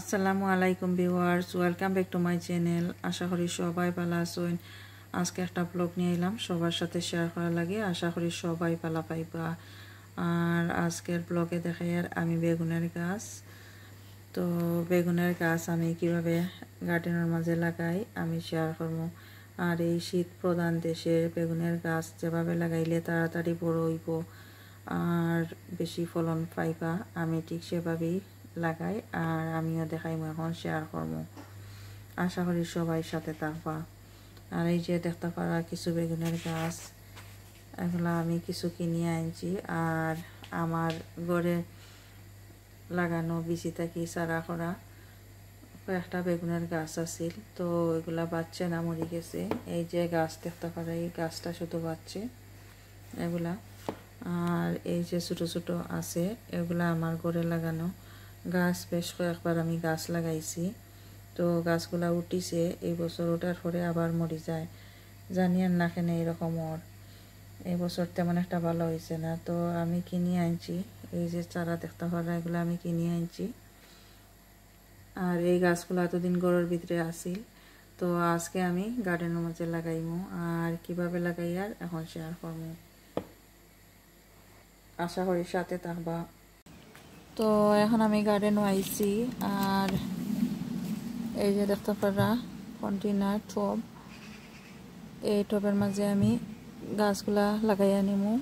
আসসালামু আলাইকুম viewers welcome back to my channel আশা করি সবাই ভালো আছেন আজকে একটা ব্লগ নিয়ে এলাম সবার সাথে শেয়ার করা লাগে আশা করি সবাই ভালো পাইবা আর আজকের ব্লগে দেখাই আর আমি বেগুনের গাছ তো বেগুনের গাছ আমি কিভাবে গার্ডেনের মাঝে লাগাই আমি শেয়ার করবো আর এই শীত প্রধান দেশে বেগুনের গাছ যেভাবে লাগাইলে তাড়াতাড়ি বড় হইব আর বেশি ফলন পাইবা আমি ঠিক সেভাবেই লাগাই আর আমিও দেখাইমু এখন শেয়ার করবো আশা করি সবাই সাথে থাকবা আর এই যে দেখতে পারা কিছু বেগুনের গাছ এগুলো আমি কিছু কিনে আনছি আর আমার গড়ে লাগানো বিচি থাকি সারা করা কয়েকটা বেগুনের গাছ আছিল তো এগুলা বাচ্চে না মরি গেছে এই যে গাছ দেখতে পারা এই গাছটা শুধু বাচ্চে এগুলা আর এই যে ছোটো ছোটো আছে এগুলা আমার গড়ে লাগানো গাছ বেশ কয়েকবার আমি গাছ লাগাইছি তো গাছগুলা উঠিছে এই বছর ওঠার পরে আবার মরি যায় জানি আর না কেন এইরকম ওর বছর তেমন একটা ভালো হয়েছে না তো আমি কিনে আনছি এই যে চারা দেখতে পারা এগুলো আমি কিনে আনছি আর এই গাছগুলো এতদিন ঘরের ভিতরে আসিল তো আজকে আমি গার্ডেনের মধ্যে লাগাইমু আর কিভাবে লাগাই আর এখন শেয়ার করবো আশা করি সাথে থাকবা তো এখন আমি গার্ডেনও আইছি আর এই যে দেখতে পারা কন্টেনার টব এই টবের মাঝে আমি গাছগুলা লাগাই আনিমু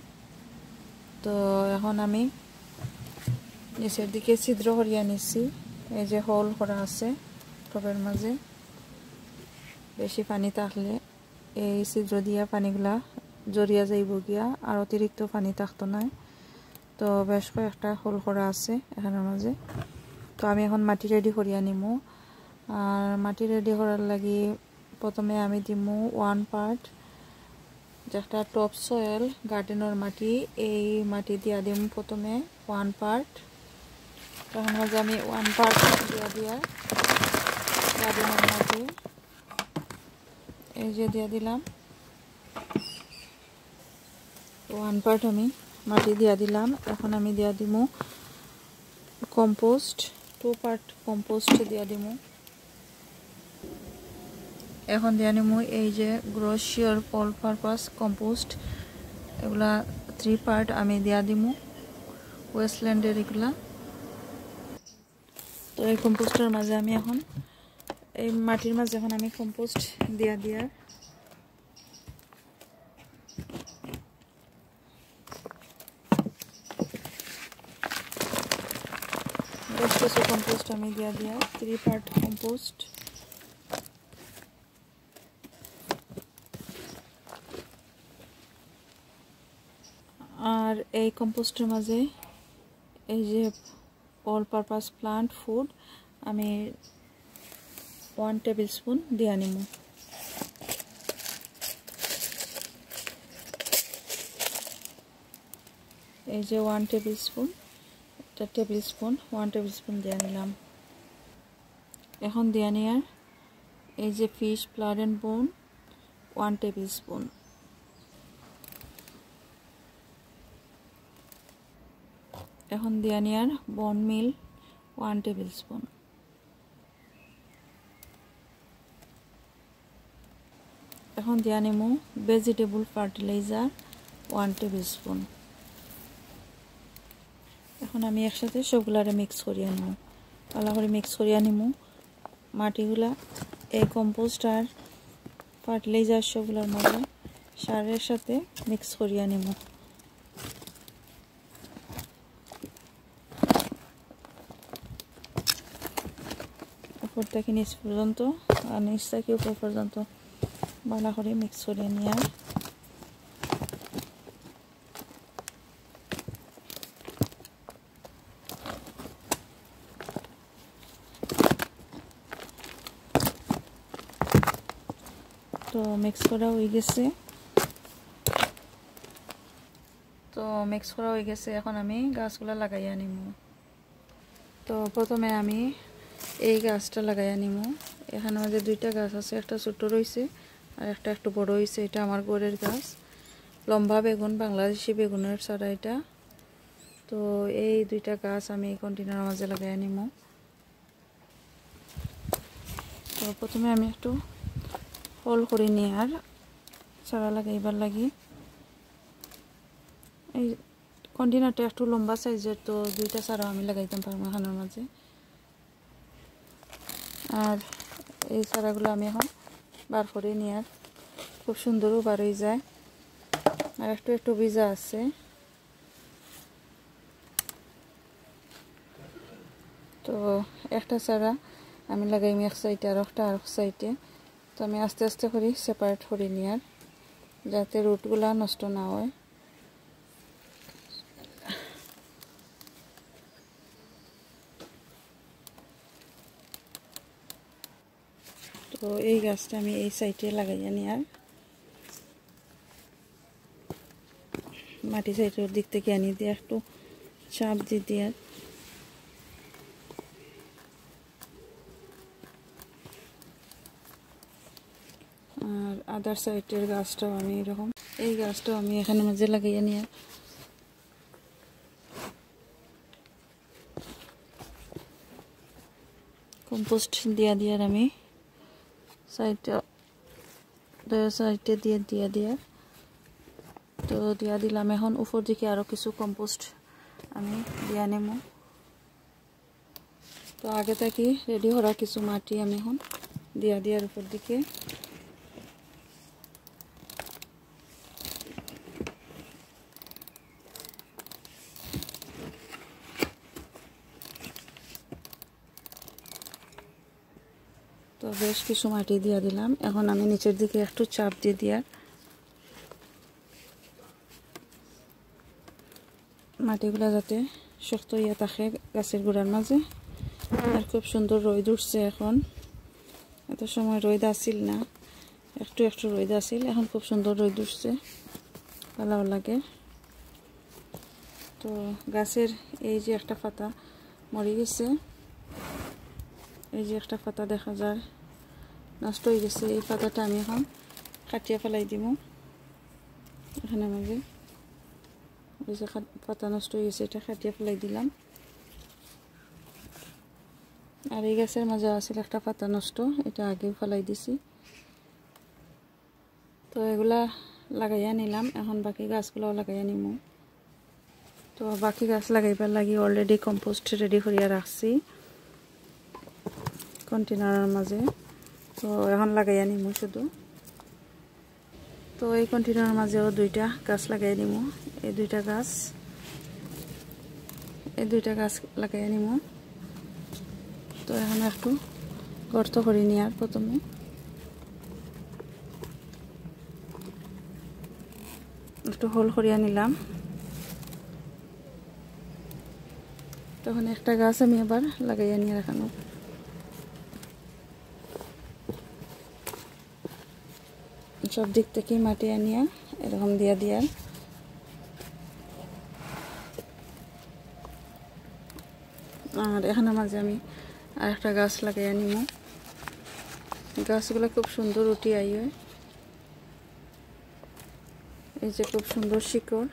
তো এখন আমি নিচের দিকে ছিদ্র করিয়া নিছি এই যে হোল করা আছে টবের মাঝে বেশি পানি থাকলে এই ছিদ্র দিয়া পানিগুলা জড়িয়া যাইব গিয়া আর অতিরিক্ত পানি থাকতো নয় তো বেশ কয়েকটা হোল করা আছে এখানের মাঝে তো আমি এখন মাটি রেডি করিয়া আনিমো আর মাটি রেডি করার লাগি প্রথমে আমি দিমু ওয়ান পার্ট একটা টপ সয়েল গার্ডেনের মাটি এই মাটি দিয়া দিম প্রথমে ওয়ান পার্ট এখন মাঝে আমি ওয়ান পার্ট দিয়া দিয়া গার্ডেনের মাটি এই যে দিয়া দিলাম ওয়ান পার্ট আমি মাটি দিয়া দিলাম এখন আমি দিয়া দিব কম্পোস্ট টু পার্ট কম্পোস্ট দিয়া দিব এখন দিয়া নিব এই যে গ্রোসিয়র পল পারপাস কম্পোস্ট এগুলা থ্রি পার্ট আমি দিয়া দিব ওয়েস্টল্যান্ডের এগুলা তো এই কম্পোস্টের মাঝে আমি এখন এই মাটির মাঝে এখন আমি কম্পোস্ট দিয়া দিয়া कंपोस्ट हमें दिया गया थ्री पार्ट कंपोस्ट আর এই কম্পোস্টের মাঝে এই যে অল পারপাস প্লান্ট ফুড আমি ওয়ান টেবিল স্পুন দিয়া নিব এই যে ওয়ান টেবিল স্পুন চার tablespoon one tablespoon দিয়ে নিলাম এখন দিয়ে নেওয়ার এই যে fish blood and bone one tablespoon এখন দিয়ে নেওয়ার বন মিল ওয়ান টেবিল স্পুন এখন দিয়ে নেব vegetable fertiliser one tablespoon এখন আমি একসাথে সবগুলারে মিক্স করিয়া নিব ভালো করে মিক্স করিয়া নিব মাটিগুলা এই কম্পোস্ট আর ফার্টিলাইজার সবগুলোর মধ্যে সারের সাথে মিক্স করিয়া নিব উপর থেকে নিচ পর্যন্ত আর নিচ থেকে উপর পর্যন্ত ভালো করে মিক্স করিয়া নিয়ে মিক্স করা হয়ে গেছে তো মিক্স করা হয়ে গেছে এখন আমি গাছগুলো লাগাই আনিম তো প্রথমে আমি এই গাছটা লাগাই আনিম এখানে আমাদের দুইটা গাছ আছে একটা ছোট রয়েছে আর একটা একটু বড় হয়েছে এটা আমার গোড়ের গাছ লম্বা বেগুন বাংলাদেশি বেগুনের ছাড়া এটা তো এই দুইটা গাছ আমি কন্টেনার মাঝে লাগাই আনিম তো প্রথমে আমি একটু কল করে নিয়ে আর সারা লাগাইবার লাগি এই কন্টেনারটা একটু লম্বা সাইজের তো দুইটা সারাও আমি লাগাইতাম ফার্মা খানোর মাঝে আর এই চারাগুলো আমি এখন বার করে নিয়ে আর খুব সুন্দরও বার যায় আর একটু একটু ভিজা আছে তো একটা চারা আমি লাগাই এক সাইডে আর একটা আর এক সাইডে তো আমি আস্তে আস্তে করি সেপারেট করি নি আর যাতে রুটগুলা নষ্ট না হয় তো এই গাছটা আমি এই সাইডে লাগাই জানি আর মাটি সাইডের দিক থেকে আনি দিয়ে একটু চাপ দিয়ে দিয়ে আদার সাইডের গাছটাও আমি এরকম এই গাছটাও আমি এখানে মাঝে লাগাইয়া নিয়ে কম্পোস্ট দিয়া দিয়ার আমি সাইডটা সাইডে দিয়ে দিয়া দিয়ার তো দিয়া দিলাম এখন উপর দিকে আরও কিছু কম্পোস্ট আমি দিয়া নেমো তো আগে থাকি রেডি হওয়ার কিছু মাটি আমি এখন দিয়া দিয়ার উপর দিকে বেশ কিছু মাটি দিয়ে দিলাম এখন আমি নিচের দিকে একটু চাপ দিয়ে দিয়া মাটিগুলা যাতে শক্ত ইয়া থাকে গাছের গোড়ার মাঝে আর খুব সুন্দর রোদ উঠছে এখন এত সময় রোদ আসিল না একটু একটু রোদ আসিল এখন খুব সুন্দর রোদ উঠছে ভালো লাগে তো গাছের এই যে একটা পাতা মরে গেছে এই যে একটা পাতা দেখা যায় নষ্ট হয়ে গেছে এই পাতাটা আমি এখন কাটিয়ে ফেলাই দিব এখানে মাঝে পাতা নষ্ট হয়ে গেছে এটা কাটিয়ে ফেলাই দিলাম আর এই গাছের মাঝে আসলে একটা পাতা নষ্ট এটা আগেও ফেলাই দিছি তো এগুলা লাগাইয়া নিলাম এখন বাকি গাছগুলাও লাগাইয়া নিমু তো বাকি গাছ লাগাইবার লাগি অলরেডি কম্পোস্ট রেডি করিয়া রাখছি কন্টেনারের মাঝে তো এখন লাগাই আনিম শুধু তো এই কন্টেনার মাঝেও দুইটা গাছ লাগাই আনিম এই দুইটা গাছ এই দুইটা গাছ লাগাই আনিম তো এখন একটু গর্ত করে নিই আর প্রথমে একটু হোল করিয়া নিলাম তখন একটা গাছ আমি আবার আনি নিয়ে রাখানো সব দিক থেকেই মাটি আনিয়া এরকম দিয়া দিয়া আর এখানে মাঝে আমি আর একটা গাছ লাগাই আনিম গাছগুলো খুব সুন্দর উঠি আই এই যে খুব সুন্দর শিকড়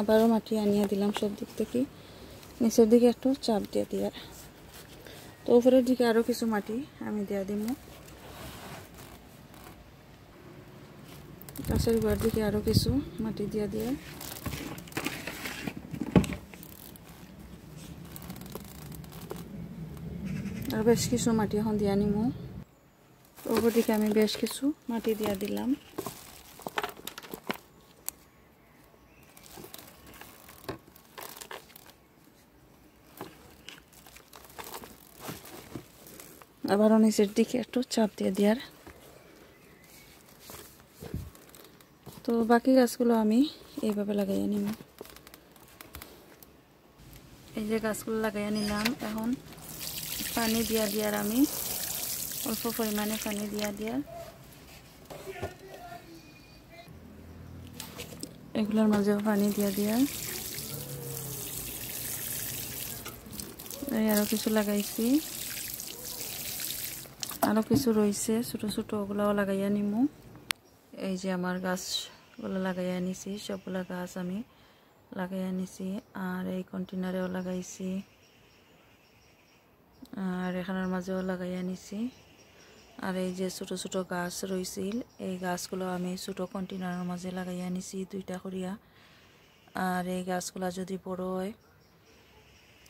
আবারও মাটি আনিয়া দিলাম সব দিক থেকে নিচের দিকে একটু চাপ দিয়ে দিয়ে তো উপরের দিকে আরও কিছু মাটি আমি দেওয়া দিব পাশের গোয়ার দিকে আরও কিছু মাটি দিয়ে দিয়ে আর বেশ কিছু মাটি এখন দিয়ে নিমু ওপর দিকে আমি বেশ কিছু মাটি দিয়ে দিলাম আবারও নিচের দিকে একটু চাপ দিয়ে দেওয়ার তো বাকি গাছগুলো আমি এইভাবে লাগাইয়া নিব এই যে গাছগুলো লাগাইয়া নিলাম এখন পানি দিয়া দিয়ার আমি অল্প পরিমাণে পানি দিয়া দিয়ার এগুলোর মাঝেও পানি দিয়া দিয়ার আরও কিছু লাগাইছি আরও কিছু রয়েছে ছোট ছোট ওগুলাও লাগাইয়া নিমু এই যে আমার গাছগুলো লাগাইয়া নিছি সবগুলা গাছ আমি লাগাইয়া নিছি আর এই কন্টেনারেও লাগাইছি আর এখানের মাঝেও লাগাইয়া নিছি আর এই যে ছোট ছোট গাছ রয়েছিল এই গাছগুলো আমি ছোট কন্টেনারের মাঝে লাগাইয়া নিছি দুইটা করিয়া আর এই গাছগুলা যদি বড় হয়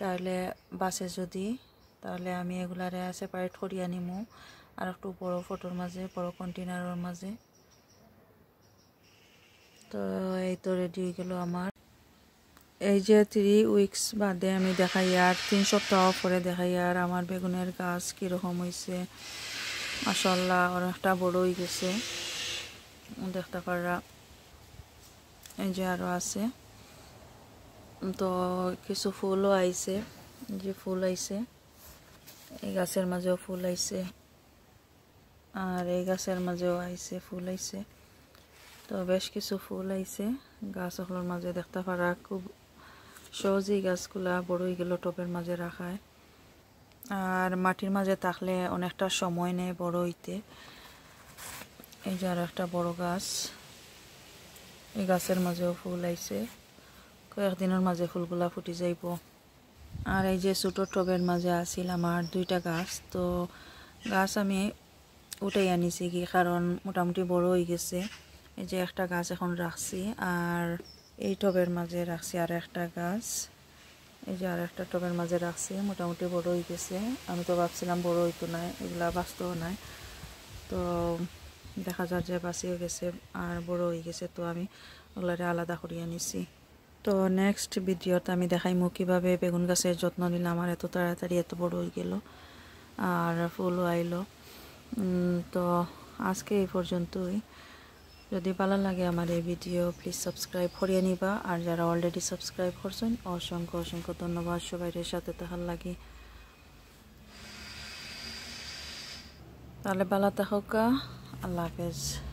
তাহলে বাসে যদি তাহলে আমি এগুলারে সেপারেট করিয়া নিমো আর একটু বড় ফটোর মাঝে বড় কন্টেনারের মাঝে তো এই তো রেডি হয়ে গেল আমার এই যে থ্রি উইকস বাদে আমি দেখাই আর তিন সপ্তাহ পরে দেখাই আর আমার বেগুনের গাছ কীরকম হয়েছে মাসাল্লাহ অনেকটা বড় হয়ে গেছে দেখতে পারা এই যে আরও আছে তো কিছু ফুলও আইছে যে ফুল আইছে এই গাছের মাঝেও ফুল আইছে আর এই গাছের মাঝেও আইছে ফুল আইছে তো বেশ কিছু ফুল আইছে গাছ ওগুলোর মাঝে দেখতে পারা খুব সহজেই গাছগুলা বড়ই গেল টপের মাঝে রাখায় আর মাটির মাঝে থাকলে অনেকটা সময় নেয় বড় হইতে এই যে আর একটা বড় গাছ এই গাছের মাঝেও ফুল আইছে কয়েকদিনের মাঝে ফুলগুলা ফুটি যাইব আর এই যে ছোটো টবের মাঝে আসিল আমার দুইটা গাছ তো গাছ আমি উঠাই আনিছি কি কারণ মোটামুটি বড় হয়ে গেছে এই যে একটা গাছ এখন রাখছি আর এই টবের মাঝে রাখছি আর একটা গাছ এই যে আর একটা টবের মাঝে রাখছি মোটামুটি বড় হয়ে গেছে আমি তো ভাবছিলাম বড় হইতো না এগুলা বাঁচতেও নাই তো দেখা যার যে বাঁচিয়ে গেছে আর বড় হয়ে গেছে তো আমি ওগুলারে আলাদা করিয়ে নিছি তো নেক্সট ভিডিওতে আমি দেখাইমু কীভাবে বেগুন গাছের যত্ন নিলাম আমার এত তাড়াতাড়ি এত বড় হয়ে গেল আর ফুলও আইলো তো আজকে এই পর্যন্তই যদি ভালো লাগে আমার এই ভিডিও প্লিজ সাবস্ক্রাইব করিয়ে নিবা আর যারা অলরেডি সাবস্ক্রাইব করছেন অসংখ্য অসংখ্য ধন্যবাদ সবাইয়ের সাথে তাহার লাগে তাহলে ভালো থাকুকা আল্লাহ হাফেজ